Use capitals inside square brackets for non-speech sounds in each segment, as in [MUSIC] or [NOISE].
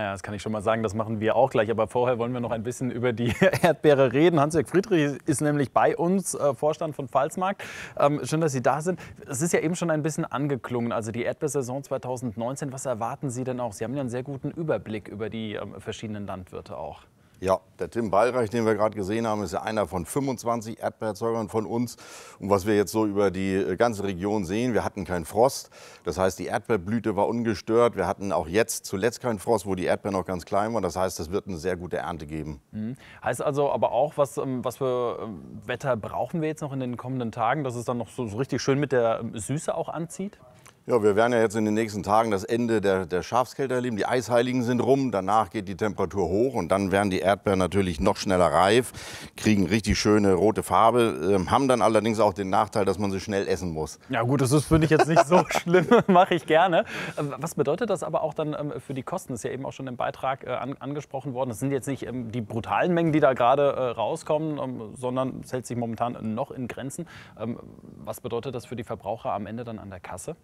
Ja, das kann ich schon mal sagen, das machen wir auch gleich. Aber vorher wollen wir noch ein bisschen über die [LAUGHS] Erdbeere reden. Hans-Jörg Friedrich ist nämlich bei uns, äh, Vorstand von Pfalzmarkt. Ähm, schön, dass Sie da sind. Es ist ja eben schon ein bisschen angeklungen, also die Erdbeersaison 2019. Was erwarten Sie denn auch? Sie haben ja einen sehr guten Überblick über die ähm, verschiedenen Landwirte auch. Ja, der Tim Ballreich, den wir gerade gesehen haben, ist ja einer von 25 Erdbeerzeugern von uns. Und was wir jetzt so über die äh, ganze Region sehen, wir hatten keinen Frost. Das heißt, die Erdbeerblüte war ungestört. Wir hatten auch jetzt zuletzt keinen Frost, wo die Erdbeer noch ganz klein waren. Das heißt, es wird eine sehr gute Ernte geben. Mhm. Heißt also aber auch, was, ähm, was für ähm, Wetter brauchen wir jetzt noch in den kommenden Tagen, dass es dann noch so richtig schön mit der ähm, Süße auch anzieht? Ja, wir werden ja jetzt in den nächsten Tagen das Ende der, der Schafskälte erleben. Die Eisheiligen sind rum, danach geht die Temperatur hoch und dann werden die Erdbeeren natürlich noch schneller reif, kriegen richtig schöne rote Farbe, äh, haben dann allerdings auch den Nachteil, dass man sie schnell essen muss. Ja gut, das ist finde ich jetzt nicht so [LAUGHS] schlimm, [LAUGHS] mache ich gerne. Ähm, was bedeutet das aber auch dann ähm, für die Kosten? Das ist ja eben auch schon im Beitrag äh, an, angesprochen worden. Das sind jetzt nicht ähm, die brutalen Mengen, die da gerade äh, rauskommen, ähm, sondern es hält sich momentan noch in Grenzen. Ähm, was bedeutet das für die Verbraucher am Ende dann an der Kasse?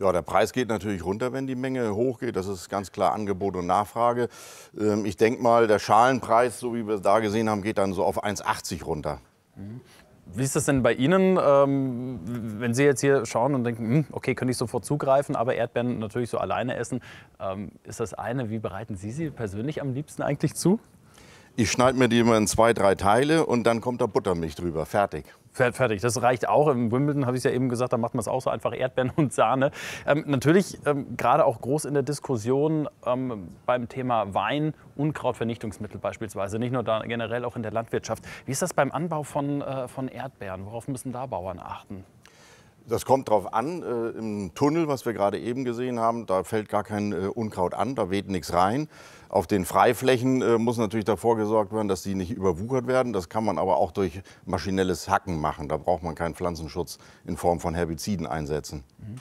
Ja, der Preis geht natürlich runter, wenn die Menge hochgeht. Das ist ganz klar Angebot und Nachfrage. Ähm, ich denke mal, der Schalenpreis, so wie wir es da gesehen haben, geht dann so auf 1,80 runter. Mhm. Wie ist das denn bei Ihnen, ähm, wenn Sie jetzt hier schauen und denken, hm, okay, könnte ich sofort zugreifen, aber Erdbeeren natürlich so alleine essen, ähm, ist das eine, wie bereiten Sie sie persönlich am liebsten eigentlich zu? Ich schneide mir die immer in zwei, drei Teile und dann kommt da Buttermilch drüber. Fertig. Fertig, das reicht auch. Im Wimbledon habe ich es ja eben gesagt, da macht man es auch so einfach Erdbeeren und Sahne. Ähm, natürlich ähm, gerade auch groß in der Diskussion ähm, beim Thema Wein, Unkrautvernichtungsmittel beispielsweise, nicht nur da, generell auch in der Landwirtschaft. Wie ist das beim Anbau von, äh, von Erdbeeren? Worauf müssen da Bauern achten? Das kommt drauf an. Äh, Im Tunnel, was wir gerade eben gesehen haben, da fällt gar kein äh, Unkraut an, da weht nichts rein. Auf den Freiflächen äh, muss natürlich davor gesorgt werden, dass die nicht überwuchert werden. Das kann man aber auch durch maschinelles Hacken machen. Da braucht man keinen Pflanzenschutz in Form von Herbiziden einsetzen. Mhm.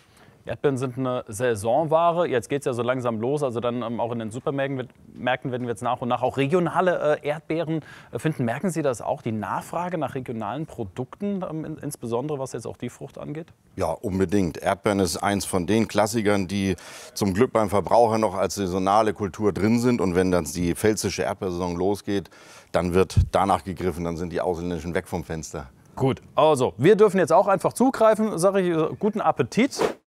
Erdbeeren sind eine Saisonware. Jetzt geht es ja so langsam los. Also dann ähm, auch in den Supermärkten werden wir jetzt nach und nach auch regionale äh, Erdbeeren äh, finden. Merken Sie das auch, die Nachfrage nach regionalen Produkten, ähm, in, insbesondere was jetzt auch die Frucht angeht? Ja, unbedingt. Erdbeeren ist eins von den Klassikern, die zum Glück beim Verbraucher noch als saisonale Kultur drin sind. Und wenn dann die pfälzische Erdbeersaison losgeht, dann wird danach gegriffen. Dann sind die Ausländischen weg vom Fenster. Gut, also wir dürfen jetzt auch einfach zugreifen, sage ich, äh, guten Appetit.